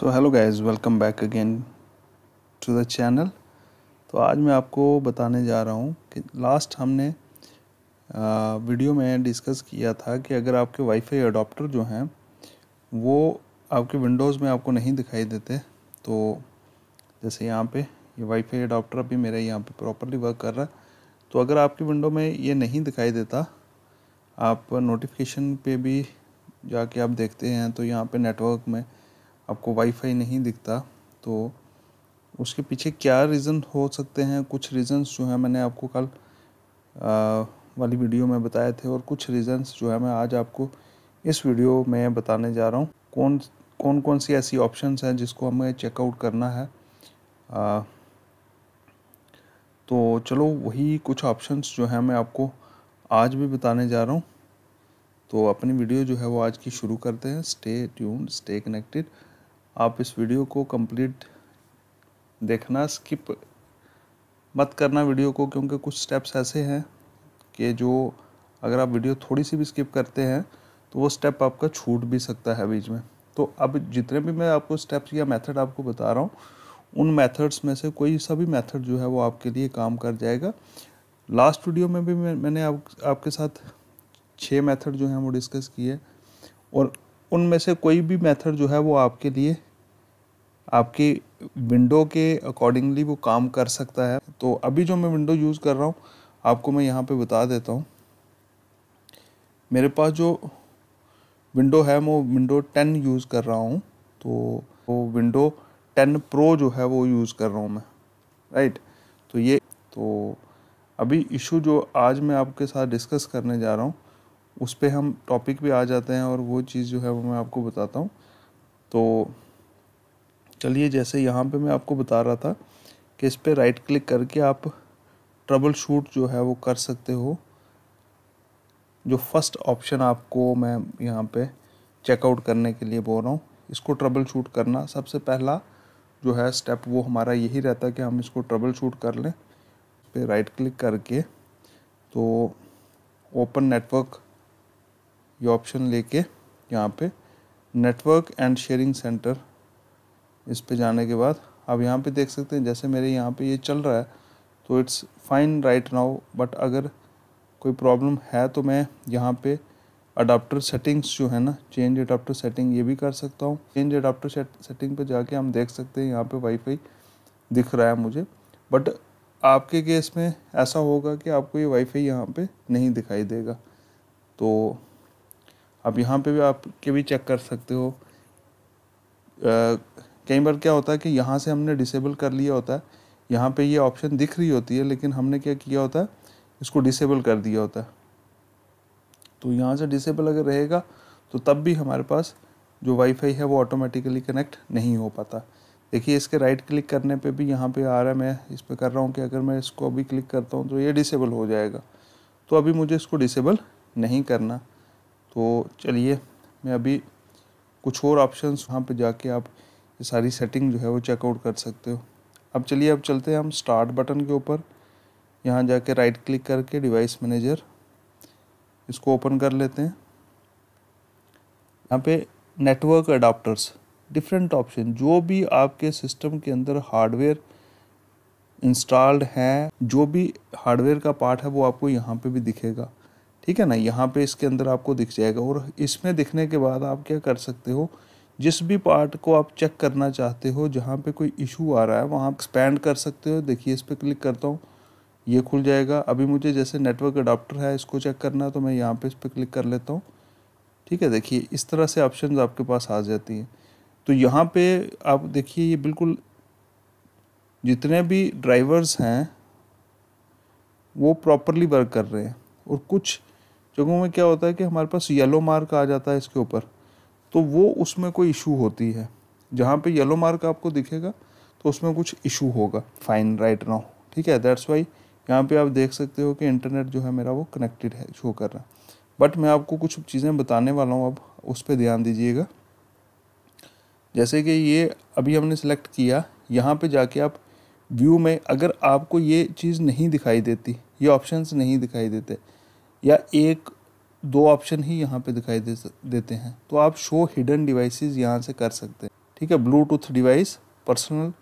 So hello guys welcome back again to the channel तो आज मैं आपको बताने जा रहा हूँ कि लास्ट हमने आ, वीडियो में डिस्कस किया था कि अगर आपके वाईफाई अडोप्टर जो हैं वो आपके विंडोज़ में आपको नहीं दिखाई देते तो जैसे यहाँ पे ये वाईफाई अडोप्टर अभी मेरा यहाँ पे प्रॉपरली वर्क कर रहा है तो अगर आपकी विंडो में ये नहीं दिखाई देता आप नोटिफिकेशन पर भी जाके आप देखते हैं तो यहाँ पर नेटवर्क में आपको वाईफाई नहीं दिखता तो उसके पीछे क्या रीज़न हो सकते हैं कुछ रीज़न्स जो है मैंने आपको कल वाली वीडियो में बताए थे और कुछ रीज़न्स जो है मैं आज आपको इस वीडियो में बताने जा रहा हूँ कौन कौन कौन सी ऐसी ऑप्शंस हैं जिसको हमें चेकआउट करना है आ, तो चलो वही कुछ ऑप्शंस जो है मैं आपको आज भी बताने जा रहा हूँ तो अपनी वीडियो जो है वो आज की शुरू करते हैं स्टे ट्यून्ड स्टे कनेक्टेड आप इस वीडियो को कंप्लीट देखना स्किप मत करना वीडियो को क्योंकि कुछ स्टेप्स ऐसे हैं कि जो अगर आप वीडियो थोड़ी सी भी स्किप करते हैं तो वो स्टेप आपका छूट भी सकता है बीच में तो अब जितने भी मैं आपको स्टेप्स या मेथड आपको बता रहा हूँ उन मेथड्स में से कोई सा भी मेथड जो है वो आपके लिए काम कर जाएगा लास्ट वीडियो में भी मैं, मैंने आप, आपके साथ छः मेथड जो हैं वो डिस्कस किए और उनमें से कोई भी मेथड जो है वो आपके लिए आपकी विंडो के अकॉर्डिंगली वो काम कर सकता है तो अभी जो मैं विंडो यूज़ कर रहा हूँ आपको मैं यहाँ पे बता देता हूँ मेरे पास जो विंडो है मैं विंडो टेन यूज़ कर रहा हूँ तो वो विंडो टेन प्रो जो है वो यूज़ कर रहा हूँ मैं राइट तो ये तो अभी इशू जो आज मैं आपके साथ डिस्कस करने जा रहा हूँ उस पर हम टॉपिक भी आ जाते हैं और वो चीज़ जो है वो मैं आपको बताता हूँ तो चलिए जैसे यहाँ पे मैं आपको बता रहा था कि इस पर राइट क्लिक करके आप ट्रबल शूट जो है वो कर सकते हो जो फर्स्ट ऑप्शन आपको मैं यहाँ पे चेकआउट करने के लिए बोल रहा हूँ इसको ट्रबल शूट करना सबसे पहला जो है स्टेप वो हमारा यही रहता है कि हम इसको ट्रबल शूट कर लें पे राइट क्लिक करके तो ओपन नेटवर्क ये ऑप्शन लेके यहाँ पर नेटवर्क एंड शेयरिंग सेंटर इस पे जाने के बाद आप यहाँ पे देख सकते हैं जैसे मेरे यहाँ पे ये यह चल रहा है तो it's fine right now but अगर कोई प्रॉब्लम है तो मैं यहाँ पे अडाप्टर सेटिंग्स जो है ना चेंज अडाप्टर सेटिंग ये भी कर सकता हूँ चेंज अडाप्टर सेटिंग पे जाके हम देख सकते हैं यहाँ पे वाईफाई दिख रहा है मुझे बट आपके केस में ऐसा होगा कि आपको ये वाईफाई यहाँ पे नहीं दिखाई देगा तो आप यहाँ पे भी आप के भी चेक कर सकते हो कई बार क्या होता है कि यहाँ से हमने डिसेबल कर लिया होता है यहाँ पे ये ऑप्शन दिख रही होती है लेकिन हमने क्या किया होता है इसको डिसेबल कर दिया होता है तो यहाँ से डिसेबल अगर रहेगा तो तब भी हमारे पास जो वाईफाई है वो ऑटोमेटिकली कनेक्ट नहीं हो पाता देखिए इसके राइट क्लिक करने पे भी यहाँ पे आ रहा है मैं इस पर कर रहा हूँ कि अगर मैं इसको अभी क्लिक करता हूँ तो ये डिसेबल हो जाएगा तो अभी मुझे इसको डिसेबल नहीं करना तो चलिए मैं अभी कुछ और ऑप्शन वहाँ पर जाके आप ये सारी सेटिंग जो है वो चेकआउट कर सकते हो अब चलिए अब चलते हैं हम स्टार्ट बटन के ऊपर यहाँ जाके राइट क्लिक करके डिवाइस मैनेजर इसको ओपन कर लेते हैं यहाँ पे नेटवर्क अडाप्टर्स डिफरेंट ऑप्शन जो भी आपके सिस्टम के अंदर हार्डवेयर इंस्टॉल्ड हैं जो भी हार्डवेयर का पार्ट है वो आपको यहाँ पे भी दिखेगा ठीक है ना यहाँ पे इसके अंदर आपको दिख जाएगा और इसमें दिखने के बाद आप क्या कर सकते हो जिस भी पार्ट को आप चेक करना चाहते हो जहाँ पे कोई इशू आ रहा है वहाँ एक्सपेंड कर सकते हो देखिए इस पर क्लिक करता हूँ ये खुल जाएगा अभी मुझे जैसे नेटवर्क अडाप्टर है इसको चेक करना है तो मैं यहाँ पर इस पर क्लिक कर लेता हूँ ठीक है देखिए इस तरह से ऑप्शन आपके पास आ जाती हैं तो यहाँ पर आप देखिए ये बिल्कुल जितने भी ड्राइवर्स हैं वो प्रॉपरली वर्क कर रहे हैं और कुछ जगहों में क्या होता है कि हमारे पास येलो मार्क आ जाता है इसके ऊपर तो वो उसमें कोई इशू होती है जहाँ पे येलो मार्क आपको दिखेगा तो उसमें कुछ इशू होगा फाइन राइट हो ठीक है दैट्स वाई यहाँ पे आप देख सकते हो कि इंटरनेट जो है मेरा वो कनेक्टेड है शो कर रहा है बट मैं आपको कुछ चीज़ें बताने वाला हूँ अब उस पर ध्यान दीजिएगा जैसे कि ये अभी हमने सेलेक्ट किया यहाँ पे जाके आप व्यू में अगर आपको ये चीज़ नहीं दिखाई देती ये ऑप्शंस नहीं दिखाई देते या एक दो ऑप्शन ही यहाँ पे दिखाई दे देते हैं तो आप शो हिडन डिवाइसेस यहाँ से कर सकते हैं ठीक है ब्लूटूथ डिवाइस पर्सनल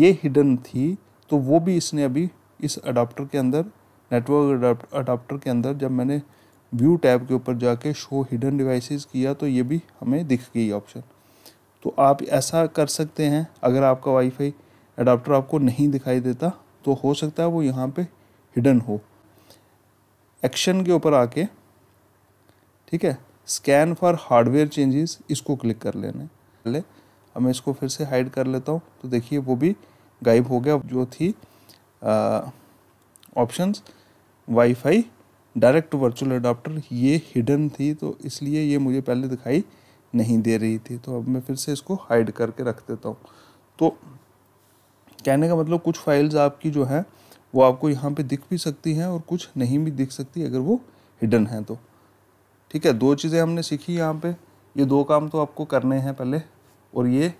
ये हिडन थी तो वो भी इसने अभी इस अडाप्टर के अंदर नेटवर्क अडाप्टर के अंदर जब मैंने व्यू टैब के ऊपर जाके शो हिडन डिवाइसेस किया तो ये भी हमें दिख गई ऑप्शन तो आप ऐसा कर सकते हैं अगर आपका वाईफाई अडाप्टर आपको नहीं दिखाई देता तो हो सकता है वो यहाँ पे हिडन हो एक्शन के ऊपर आके ठीक है स्कैन फॉर हार्डवेयर चेंजेस इसको क्लिक कर लेने पहले अब मैं इसको फिर से हाइड कर लेता हूँ तो देखिए वो भी गायब हो गया जो थी options wifi direct virtual adapter ये हिडन थी तो इसलिए ये मुझे पहले दिखाई नहीं दे रही थी तो अब मैं फिर से इसको हाइड करके रख देता हूँ तो कहने का मतलब कुछ फाइल्स आपकी जो हैं वो आपको यहाँ पे दिख भी सकती हैं और कुछ नहीं भी दिख सकती अगर वो हिडन हैं तो ठीक है दो चीज़ें हमने सीखी यहाँ पे ये दो काम तो आपको करने हैं पहले और ये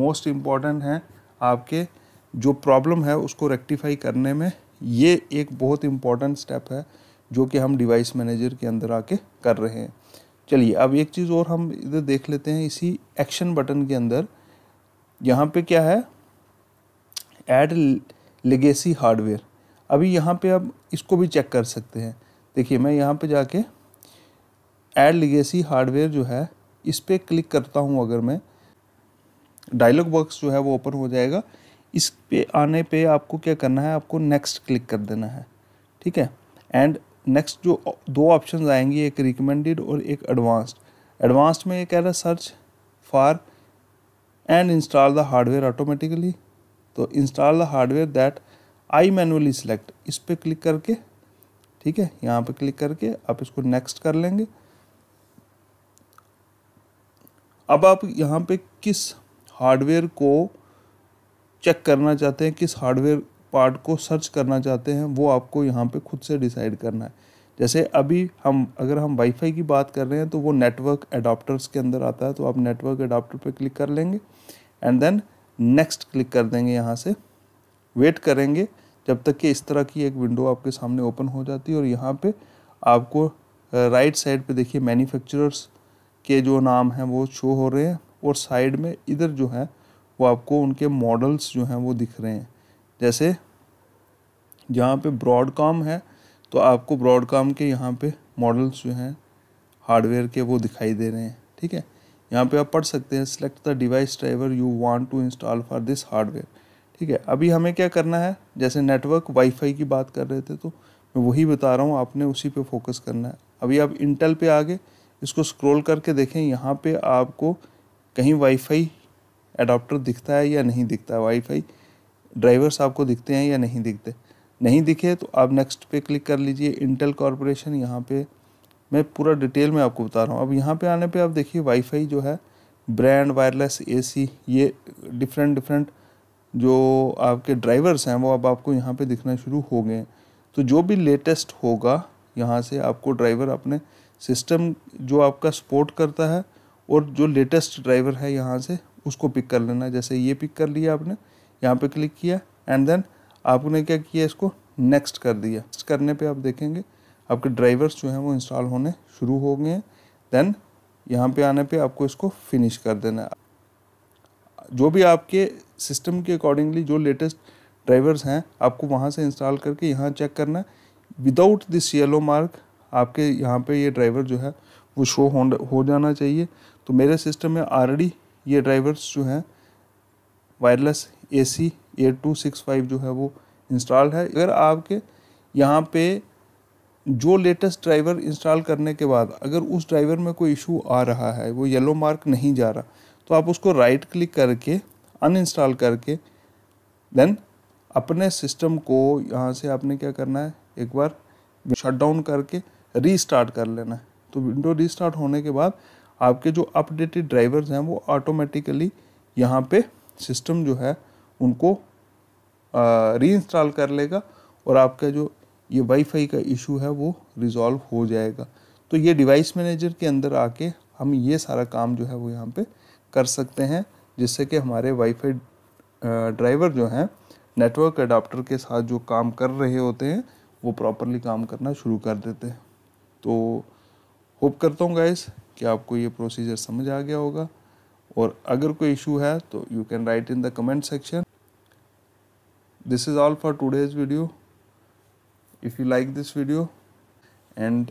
मोस्ट इम्पॉर्टेंट हैं आपके जो प्रॉब्लम है उसको रेक्टिफाई करने में ये एक बहुत इम्पॉर्टेंट स्टेप है जो कि हम डिवाइस मैनेजर के अंदर आके कर रहे हैं चलिए अब एक चीज़ और हम इधर देख लेते हैं इसी एक्शन बटन के अंदर यहाँ पे क्या है ऐड लेगेसी हार्डवेयर अभी यहाँ पे आप इसको भी चेक कर सकते हैं देखिए मैं यहाँ पे जाके एड लिगेसी हार्डवेयर जो है इस पर क्लिक करता हूँ अगर मैं डायलॉग बॉक्स जो है वो ओपन हो जाएगा इस पे आने पे आपको क्या करना है आपको नेक्स्ट क्लिक कर देना है ठीक है एंड नेक्स्ट जो दो ऑप्शन आएंगे एक रिकमेंडेड और एक एडवांस्ड एडवांस्ड में ये कह रहा है search for and install the hardware automatically तो install the hardware that I manually select इस पर क्लिक करके ठीक है यहाँ पे क्लिक करके आप इसको नेक्स्ट कर लेंगे अब आप यहाँ पे किस हार्डवेयर को चेक करना चाहते हैं किस हार्डवेयर पार्ट को सर्च करना चाहते हैं वो आपको यहाँ पे खुद से डिसाइड करना है जैसे अभी हम अगर हम वाईफाई की बात कर रहे हैं तो वो नेटवर्क एडाप्टर्स के अंदर आता है तो आप नेटवर्क एडाप्टर पे क्लिक कर लेंगे एंड देन नेक्स्ट क्लिक कर देंगे यहाँ से वेट करेंगे जब तक कि इस तरह की एक विंडो आपके सामने ओपन हो जाती है और यहाँ पे आपको राइट साइड पे देखिए मैन्युफैक्चरर्स के जो नाम हैं वो शो हो रहे हैं और साइड में इधर जो है वो आपको उनके मॉडल्स जो हैं वो दिख रहे हैं जैसे जहाँ पे ब्रॉडकॉम है तो आपको ब्रॉडकॉम के यहाँ पे मॉडल्स जो हैं हार्डवेयर के वो दिखाई दे रहे हैं ठीक है यहाँ पे आप पढ़ सकते हैं select the device driver you want to install for this hardware ठीक है अभी हमें क्या करना है जैसे नेटवर्क वाईफाई की बात कर रहे थे तो मैं वही बता रहा हूँ आपने उसी पे फोकस करना है अभी आप इंटेल पे आगे इसको स्क्रॉल करके देखें यहाँ पे आपको कहीं वाईफाई एडाप्टर दिखता है या नहीं दिखता है वाईफाई ड्राइवर्स आपको दिखते हैं या नहीं दिखते नहीं दिखे तो आप नेक्स्ट पे क्लिक कर लीजिए इंटेल कॉरपोरेशन यहाँ पे मैं पूरा डिटेल में आपको बता रहा हूँ अब यहाँ पे आने पे आप देखिए वाईफाई जो है ब्रांड वायरलेस एसी ये डिफरेंट डिफरेंट जो आपके ड्राइवर्स हैं वो अब आपको यहाँ पे दिखना शुरू हो गए तो जो भी लेटेस्ट होगा यहाँ से आपको ड्राइवर अपने सिस्टम जो आपका सपोर्ट करता है और जो लेटेस्ट ड्राइवर है यहाँ से उसको पिक कर लेना जैसे ये पिक कर लिया आपने यहाँ पे क्लिक किया एंड देन आपने क्या किया इसको नेक्स्ट कर दिया नेक्स्ट करने पे आप देखेंगे आपके ड्राइवर्स जो हैं वो इंस्टॉल होने शुरू हो गए हैं देन यहाँ पे आने पे आपको इसको फिनिश कर देना है जो भी आपके सिस्टम के अकॉर्डिंगली जो लेटेस्ट ड्राइवर्स हैं आपको वहाँ से इंस्टॉल करके यहाँ चेक करना विदाउट दिस येलो मार्क आपके यहाँ पे ये ड्राइवर जो है वो शो हो हो जाना चाहिए तो मेरे सिस्टम में ऑलरेडी ये ड्राइवर्स जो हैं wireless A C two six five जो है वो इंस्टॉल है अगर आपके यहाँ पे जो लेटेस्ट ड्राइवर इंस्टॉल करने के बाद अगर उस ड्राइवर में कोई इशू आ रहा है वो येलो मार्क नहीं जा रहा तो आप उसको राइट क्लिक करके अनइंस्टॉल करके देन अपने सिस्टम को यहाँ से आपने क्या करना है एक बार शट डाउन करके रीस्टार्ट कर लेना है तो विंडो रीस्टार्ट होने के बाद आपके जो अपडेटेड ड्राइवर्स हैं वो ऑटोमेटिकली यहाँ पे सिस्टम जो है उनको री इंस्टॉल कर लेगा और आपका जो ये वाईफाई का इशू है वो रिज़ॉल्व हो जाएगा तो ये डिवाइस मैनेजर के अंदर आके हम ये सारा काम जो है वो यहाँ पे कर सकते हैं जिससे कि हमारे वाईफाई ड्राइवर जो हैं नेटवर्क अडाप्टर के साथ जो काम कर रहे होते हैं वो प्रॉपरली काम करना शुरू कर देते हैं तो होप करता हूँ गाइस कि आपको ये प्रोसीजर समझ आ गया होगा और अगर कोई इशू है तो you can write in the comment section this is all for today's video if you like this video and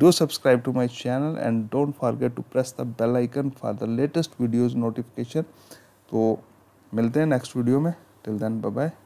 Do subscribe to my channel and don't forget to press the bell icon for the latest videos notification. तो मिलते हैं next video में till then bye